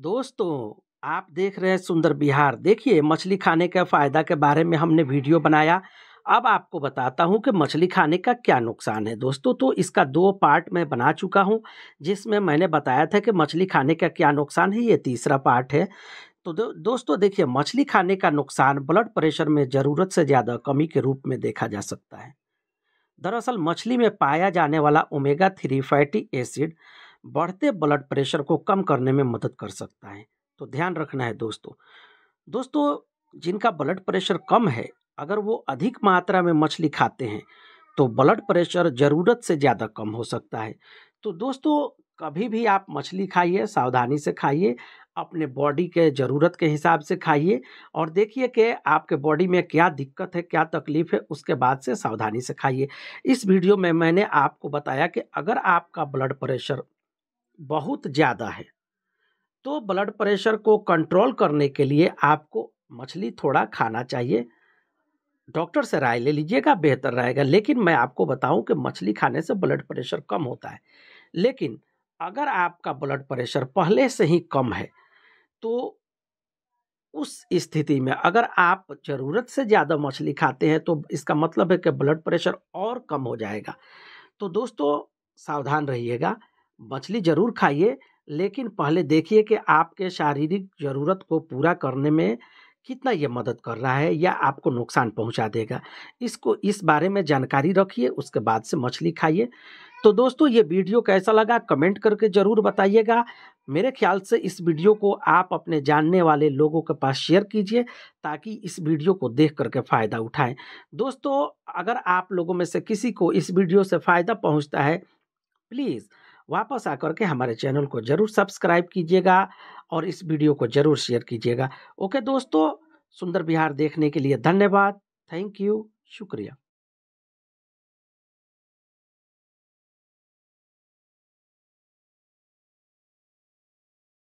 दोस्तों आप देख रहे हैं सुंदर बिहार देखिए मछली खाने के फ़ायदा के बारे में हमने वीडियो बनाया अब आपको बताता हूं कि मछली खाने का क्या नुकसान है दोस्तों तो इसका दो पार्ट मैं बना चुका हूं जिसमें मैंने बताया था कि मछली खाने का क्या नुकसान है ये तीसरा पार्ट है तो दो, दोस्तों देखिए मछली खाने का नुकसान ब्लड प्रेशर में ज़रूरत से ज़्यादा कमी के रूप में देखा जा सकता है दरअसल मछली में पाया जाने वाला ओमेगा थ्री फैटी एसिड बढ़ते ब्लड प्रेशर को कम करने में मदद कर सकता है तो ध्यान रखना है दोस्तों दोस्तों जिनका ब्लड प्रेशर कम है अगर वो अधिक मात्रा में मछली खाते हैं तो ब्लड प्रेशर ज़रूरत से ज़्यादा कम हो सकता है तो दोस्तों कभी भी आप मछली खाइए सावधानी से खाइए अपने बॉडी के ज़रूरत के हिसाब से खाइए और देखिए कि आपके बॉडी में क्या दिक्कत है क्या तकलीफ़ है उसके बाद से सावधानी से खाइए इस वीडियो में मैंने आपको बताया कि अगर आपका ब्लड प्रेशर बहुत ज़्यादा है तो ब्लड प्रेशर को कंट्रोल करने के लिए आपको मछली थोड़ा खाना चाहिए डॉक्टर से राय ले लीजिएगा बेहतर रहेगा लेकिन मैं आपको बताऊं कि मछली खाने से ब्लड प्रेशर कम होता है लेकिन अगर आपका ब्लड प्रेशर पहले से ही कम है तो उस स्थिति में अगर आप ज़रूरत से ज़्यादा मछली खाते हैं तो इसका मतलब है कि ब्लड प्रेशर और कम हो जाएगा तो दोस्तों सावधान रहिएगा मछली ज़रूर खाइए लेकिन पहले देखिए कि आपके शारीरिक ज़रूरत को पूरा करने में कितना ये मदद कर रहा है या आपको नुकसान पहुंचा देगा इसको इस बारे में जानकारी रखिए उसके बाद से मछली खाइए तो दोस्तों ये वीडियो कैसा लगा कमेंट करके ज़रूर बताइएगा मेरे ख्याल से इस वीडियो को आप अपने जानने वाले लोगों के पास शेयर कीजिए ताकि इस वीडियो को देख करके फ़ायदा उठाएं दोस्तों अगर आप लोगों में से किसी को इस वीडियो से फ़ायदा पहुँचता है प्लीज़ वापस आकर के हमारे चैनल को ज़रूर सब्सक्राइब कीजिएगा और इस वीडियो को ज़रूर शेयर कीजिएगा ओके दोस्तों सुंदर बिहार देखने के लिए धन्यवाद थैंक यू शुक्रिया